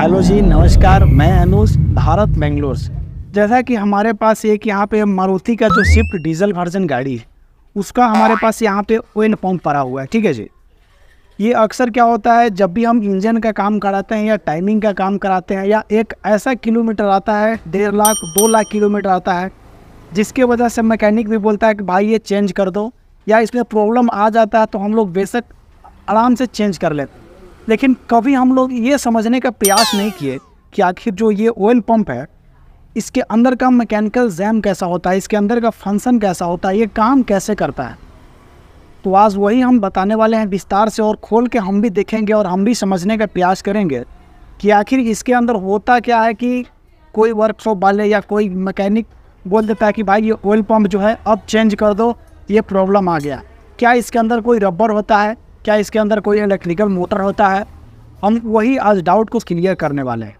hello जी नमस्कार मैं अनुज भारत बेंगलोर से जैसा कि हमारे पास एक यहाँ पे मारुति का जो स्विफ्ट डीजल वर्जन गाड़ी है उसका हमारे पास यहाँ पे ओइन पंप पड़ा हुआ है ठीक है जी ये अक्सर क्या होता है जब भी हम इंजन का काम कराते हैं या टाइमिंग का काम कराते हैं या एक ऐसा किलोमीटर आता है डेढ़ लाख दो लाख किलोमीटर आता है जिसके वजह से मैकेनिक भी बोलता है कि भाई ये चेंज कर दो या इसमें प्रॉब्लम आ जाता है तो हम लोग बेशक आराम से चेंज कर लेते लेकिन कभी हम लोग ये समझने का प्रयास नहीं किए कि आखिर जो ये ऑयल पंप है इसके अंदर का मैकेनिकल जैम कैसा होता है इसके अंदर का फंक्शन कैसा होता है ये काम कैसे करता है तो आज वही हम बताने वाले हैं विस्तार से और खोल के हम भी देखेंगे और हम भी समझने का प्रयास करेंगे कि आखिर इसके अंदर होता क्या है कि कोई वर्कशॉप वाले या कोई मैकेनिक बोल देता है कि भाई ये ऑयल पम्प जो है अब चेंज कर दो ये प्रॉब्लम आ गया क्या इसके अंदर कोई रबर होता है क्या इसके अंदर कोई इलेक्ट्रिकल मोटर होता है हम वही आज डाउट को क्लियर करने वाले हैं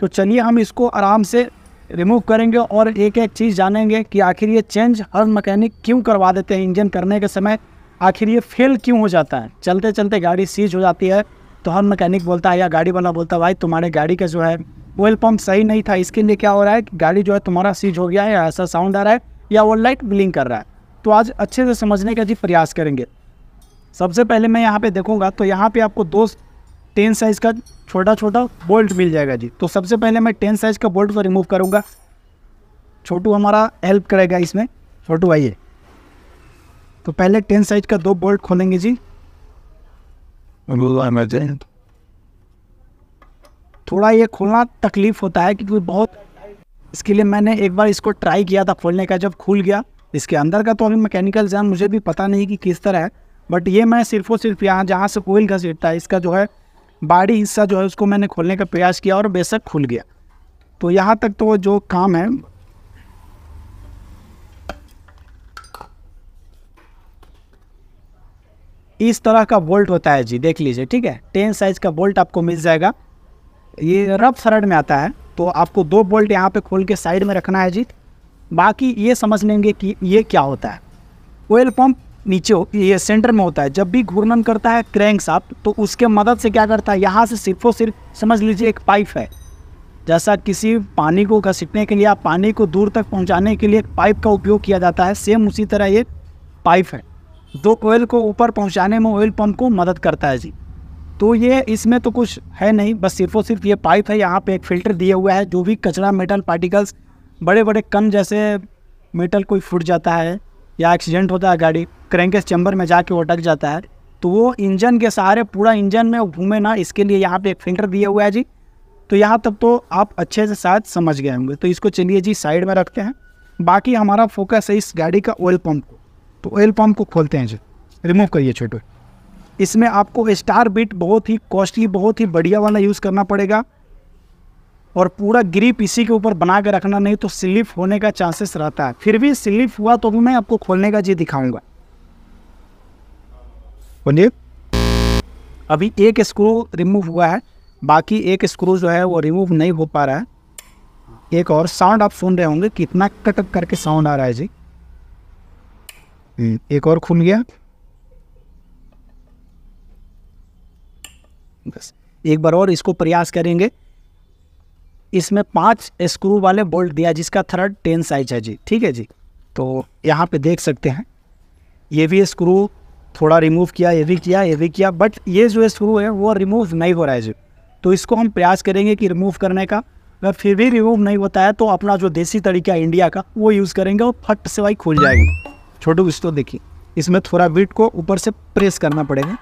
तो चलिए हम इसको आराम से रिमूव करेंगे और एक एक चीज़ जानेंगे कि आखिर ये चेंज हर मकैनिक क्यों करवा देते हैं इंजन करने के समय आखिर ये फेल क्यों हो जाता है चलते चलते गाड़ी सीज हो जाती है तो हर मकैनिक बोलता है या गाड़ी वाला बोलता है भाई तुम्हारे गाड़ी का जो है ऑयल पम्प सही नहीं था इसके लिए क्या हो रहा है कि गाड़ी जो है तुम्हारा सीज हो गया है या ऐसा साउंड आ रहा है या वो लाइट ब्लिंक कर रहा है तो आज अच्छे से समझने का जी प्रयास करेंगे सबसे पहले मैं यहाँ पे देखूँगा तो यहाँ पे आपको दो टेन साइज़ का छोटा छोटा बोल्ट मिल जाएगा जी तो सबसे पहले मैं टेन साइज़ का बोल्ट को रिमूव करूँगा छोटू हमारा हेल्प करेगा इसमें छोटू आइए तो पहले टेन साइज का दो बोल्ट खोलेंगे जी थोड़ा ये खोलना तकलीफ़ होता है क्योंकि बहुत इसके लिए मैंने एक बार इसको ट्राई किया था खोलने का जब खुल गया इसके अंदर का तो अभी मैकेनिकल जान मुझे भी पता नहीं कि किस तरह है बट ये मैं सिर्फ और सिर्फ यहाँ जहाँ से कोयल घसीटता है इसका जो है बाड़ी हिस्सा जो है उसको मैंने खोलने का प्रयास किया और बेशक खुल गया तो यहाँ तक तो जो काम है इस तरह का बोल्ट होता है जी देख लीजिए ठीक है टेन साइज का बोल्ट आपको मिल जाएगा ये रफ सरड में आता है तो आपको दो बोल्ट यहाँ पे खोल के साइड में रखना है जी बाकी ये समझ लेंगे कि ये क्या होता है ऑयल पंप नीचे हो ये सेंटर में होता है जब भी घूर्णन करता है क्रैंक साफ तो उसके मदद से क्या करता है यहाँ से सिर्फ और सिर्फ समझ लीजिए एक पाइप है जैसा किसी पानी को घसीटने के लिए या पानी को दूर तक पहुँचाने के लिए पाइप का उपयोग किया जाता है सेम उसी तरह ये पाइप है दो ऑयल को ऊपर पहुँचाने में ऑयल पम्प को मदद करता है जी तो ये इसमें तो कुछ है नहीं बस सिर्फ और सिर्फ ये पाइप है यहाँ पे एक फिल्टर दिया हुआ है जो भी कचरा मेटल पार्टिकल्स बड़े बड़े कण जैसे मेटल कोई फूट जाता है या एक्सीडेंट होता है गाड़ी क्रैंकेस चैम्बर में जाके वो अटक जाता है तो वो इंजन के सहारे पूरा इंजन में घूमे ना इसके लिए यहाँ पे एक फिल्टर दिया हुआ है जी तो यहाँ तक तो आप अच्छे से शायद समझ गए होंगे तो इसको चलिए जी साइड में रखते हैं बाकी हमारा फोकस है इस गाड़ी का ऑयल पम्प को तो ऑयल पम्प को खोलते हैं जी रिमूव करिए छोटे इसमें आपको स्टार बिट बहुत ही कॉस्टली बहुत ही बढ़िया वाला यूज़ करना पड़ेगा और पूरा ग्रिप इसी के ऊपर बना के रखना नहीं तो स्लिप होने का चांसेस रहता है फिर भी स्लिप हुआ तो भी मैं आपको खोलने का जी दिखाऊंगा बोलिए अभी एक स्क्रू रिमूव हुआ है बाकी एक स्क्रू जो है वो रिमूव नहीं हो पा रहा है एक और साउंड आप सुन रहे होंगे कितना कटक करके साउंड आ रहा है जी हम्म, एक और खुल गया बस एक बार और इसको प्रयास करेंगे इसमें पांच स्क्रू वाले बोल्ट दिया जिसका थर्ड टेन साइज है जी ठीक है जी तो यहाँ पे देख सकते हैं ये भी स्क्रू थोड़ा रिमूव किया ये भी किया ये भी किया बट ये जो स्क्रू है वो रिमूव नहीं हो रहा है जी तो इसको हम प्रयास करेंगे कि रिमूव करने का अगर फिर भी रिमूव नहीं होता है तो अपना जो देसी तरीका है इंडिया का वो यूज़ करेंगे और फट से वाई खुल जाएगी छोटू इस तो देखिए इसमें थोड़ा बीट को ऊपर से प्रेस करना पड़ेगा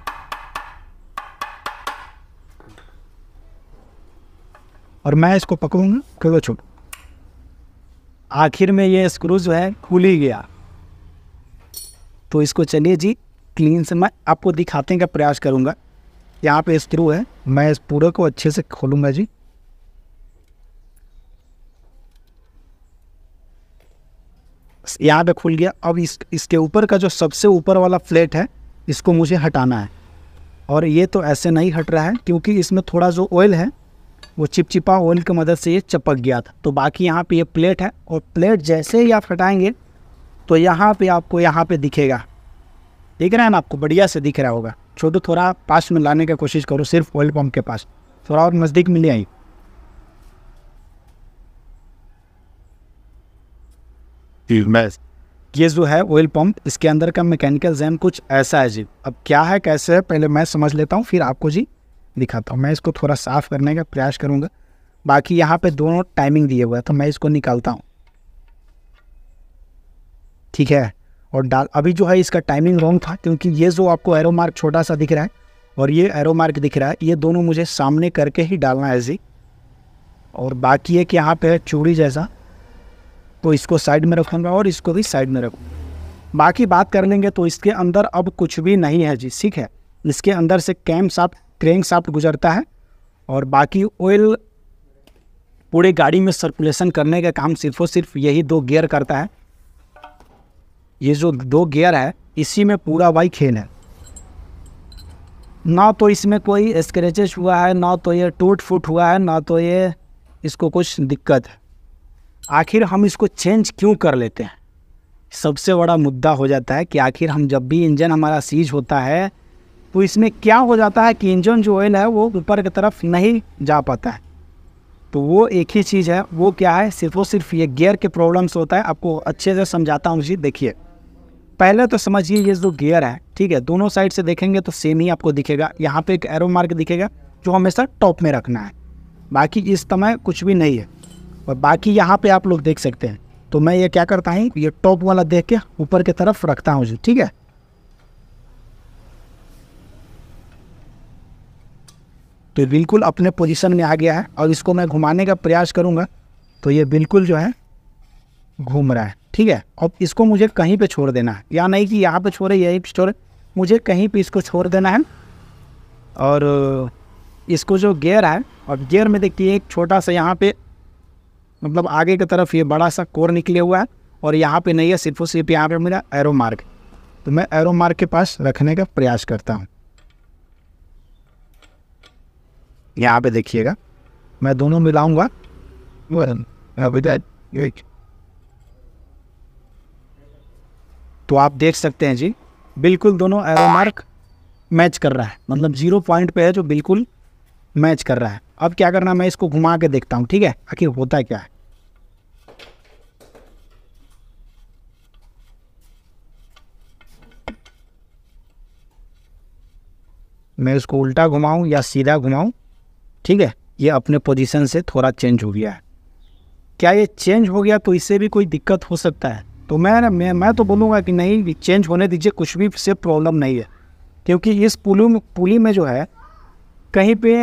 और मैं इसको पकड़ूँगा क्यों छोड़ आखिर में ये स्क्रू जो है खुल ही गया तो इसको चलिए जी क्लीन से मैं आपको दिखाते का प्रयास करूँगा यहाँ पे स्क्रू है मैं इस पूरे को अच्छे से खोलूँगा जी यहाँ पे खुल गया अब इस इसके ऊपर का जो सबसे ऊपर वाला फ्लेट है इसको मुझे हटाना है और ये तो ऐसे नहीं हट रहा है क्योंकि इसमें थोड़ा जो ऑयल है वो चिपचिपा ऑयल की मदद से ये चपक गया था तो बाकी यहाँ पे ये प्लेट है और प्लेट जैसे ही आप हटाएंगे तो यहाँ पे आपको यहाँ पे दिखेगा दिख रहा है ना आपको बढ़िया से दिख रहा होगा छोटू थोड़ा पास में लाने की कोशिश करो सिर्फ ऑयल पम्प के पास थोड़ा और नज़दीक मिले आई ये जो है ऑयल पंप इसके अंदर का मैकेनिकल जैन कुछ ऐसा है जी अब क्या है कैसे है पहले मैं समझ लेता हूँ फिर आपको जी दिखाता हूँ मैं इसको थोड़ा साफ़ करने का प्रयास करूँगा बाकी यहाँ पे दोनों टाइमिंग दिए हुए हैं तो मैं इसको निकालता हूँ ठीक है और डाल अभी जो है इसका टाइमिंग रॉन्ग था क्योंकि ये जो आपको एरो मार्क छोटा सा दिख रहा है और ये एरो मार्क दिख रहा है ये दोनों मुझे सामने करके ही डालना है जी और बाकी एक यहाँ पे है चूड़ी जैसा तो इसको साइड में रखूँगा और इसको भी साइड में रखूँगा बाकी बात कर लेंगे तो इसके अंदर अब कुछ भी नहीं है जी ठीक है इसके अंदर से कैम साफ क्रेंग साफ्ट गुजरता है और बाकी ऑयल पूरे गाड़ी में सर्कुलेशन करने का काम सिर्फ और सिर्फ यही दो गियर करता है ये जो दो गियर है इसी में पूरा बाइक खेल है ना तो इसमें कोई स्क्रेचेस हुआ है ना तो ये टूट फूट हुआ है ना तो ये इसको कुछ दिक्कत है आखिर हम इसको चेंज क्यों कर लेते हैं सबसे बड़ा मुद्दा हो जाता है कि आखिर हम जब भी इंजन हमारा सीज होता है तो इसमें क्या हो जाता है कि इंजन जो ऑयल है वो ऊपर की तरफ नहीं जा पाता है तो वो एक ही चीज़ है वो क्या है सिर्फ वो सिर्फ ये गियर के प्रॉब्लम्स होता है आपको अच्छे से समझाता हूँ जी देखिए पहले तो समझिए ये जो गियर है ठीक है दोनों साइड से देखेंगे तो सेम ही आपको दिखेगा यहाँ पे एक एरो मार्क दिखेगा जो हमेशा टॉप में रखना है बाकी इस समय कुछ भी नहीं है और बाकी यहाँ पे आप लोग देख सकते हैं तो मैं ये क्या करता हूँ ये टॉप वाला देख के ऊपर की तरफ रखता हूँ जी ठीक है तो बिल्कुल अपने पोजीशन में आ गया है और इसको मैं घुमाने का प्रयास करूँगा तो ये बिल्कुल जो है घूम रहा है ठीक है अब इसको मुझे कहीं पे छोड़ देना है या नहीं कि यहाँ पे छोड़े यही छोड़े मुझे कहीं पे इसको छोड़ देना है और इसको जो गेयर है और गेयर में देखिए एक छोटा सा यहाँ पे मतलब आगे की तरफ ये बड़ा सा कोर निकले हुआ है और यहाँ पे नहीं है सिर्फ और सिर्फ यहाँ पर मेरा एरो मार्ग तो मैं एरो मार्ग के पास रखने का प्रयास करता हूँ यहाँ पे देखिएगा मैं दोनों मिलाऊंगा तो आप देख सकते हैं जी बिल्कुल दोनों एरो मार्क मैच कर रहा है मतलब जीरो पॉइंट पे है जो बिल्कुल मैच कर रहा है अब क्या करना मैं इसको घुमा के देखता हूँ ठीक है आखिर होता क्या है मैं उसको उल्टा घुमाऊं या सीधा घुमाऊं ठीक है ये अपने पोजीशन से थोड़ा चेंज हो गया है क्या ये चेंज हो गया तो इससे भी कोई दिक्कत हो सकता है तो मैं मैं मैं तो बोलूँगा कि नहीं चेंज होने दीजिए कुछ भी से प्रॉब्लम नहीं है क्योंकि इस पुली पुली में जो है कहीं पे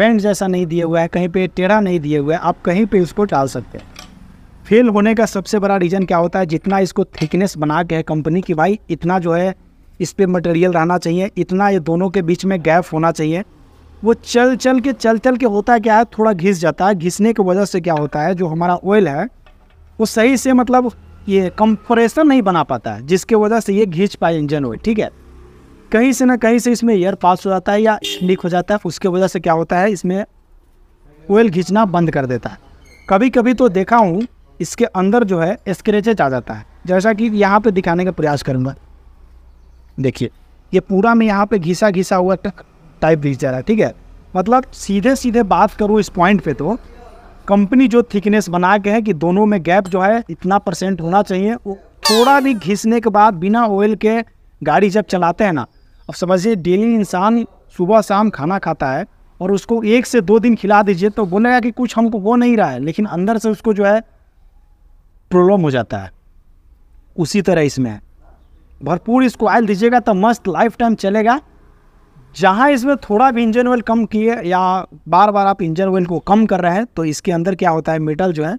बैंड जैसा नहीं दिया हुआ है कहीं पे टेढ़ा नहीं दिया हुआ है आप कहीं पे इसको डाल सकते हैं फेल होने का सबसे बड़ा रीज़न क्या होता है जितना इसको थिकनेस बना के है कंपनी की भाई इतना जो है इस पर मटेरियल रहना चाहिए इतना ये दोनों के बीच में गैप होना चाहिए वो चल चल के चल चल के होता है क्या है थोड़ा घिस जाता है घिसने की वजह से क्या होता है जो हमारा ऑयल है वो सही से मतलब ये कंप्रेसर नहीं बना पाता है जिसके वजह से ये घिस पाए इंजन ऑयल ठीक है कहीं से ना कहीं से इसमें एयर पास हो जाता है या लीक हो जाता है उसके वजह से क्या होता है इसमें ऑयल घिंचना बंद कर देता है कभी कभी तो देखा हूँ इसके अंदर जो है स्क्रेचेज आ जाता है जैसा कि यहाँ पे दिखाने का प्रयास करूँगा देखिए ये पूरा में यहाँ पे घिसा घिसा हुआ टक टाइप दिख जा रहा है ठीक है मतलब सीधे सीधे बात करूँ इस पॉइंट पे तो कंपनी जो थिकनेस बना के है कि दोनों में गैप जो है इतना परसेंट होना चाहिए वो थोड़ा भी घिसने के बाद बिना ऑयल के गाड़ी जब चलाते हैं ना अब समझिए डेली इंसान सुबह शाम खाना खाता है और उसको एक से दो दिन खिला दीजिए तो बोलेगा कि कुछ हमको हो नहीं रहा है लेकिन अंदर से उसको जो है प्रॉब्लम हो जाता है उसी तरह इसमें भरपूर इसको आयल दीजिएगा तो मस्त लाइफ टाइम चलेगा जहाँ इसमें थोड़ा भी इंजन ऑयल कम किए या बार बार आप इंजन ऑयल को कम कर रहे हैं तो इसके अंदर क्या होता है मेटल जो है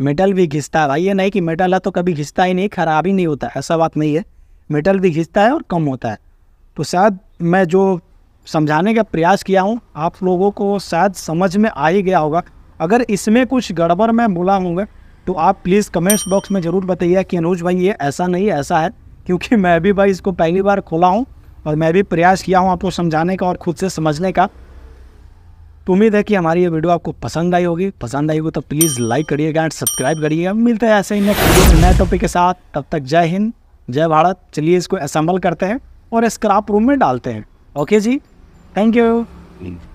मेटल भी घिसता है भाई ये नहीं कि मेटल है तो कभी घिसता ही नहीं खराब ही नहीं होता है ऐसा बात नहीं है मेटल भी घिसता है और कम होता है तो शायद मैं जो समझाने का प्रयास किया हूँ आप लोगों को शायद समझ में आ ही गया होगा अगर इसमें कुछ गड़बड़ मैं बोला हूँ तो आप प्लीज़ कमेंट्स बॉक्स में ज़रूर बताइए कि अनुज भाई ये ऐसा नहीं ऐसा है क्योंकि मैं भी भाई इसको पहली बार खोला हूँ और मैं भी प्रयास किया हूँ आपको समझाने का और खुद से समझने का तो उम्मीद है कि हमारी ये वीडियो आपको पसंद आई होगी पसंद आई होगी तो प्लीज़ लाइक करिएगा एंड सब्सक्राइब करिएगा मिलते हैं ऐसे ही नेक्स्ट नए टॉपिक के साथ तब तक जय हिंद जय भारत चलिए इसको असम्बल करते हैं और स्क्रैप रूम में डालते हैं ओके जी थैंक यू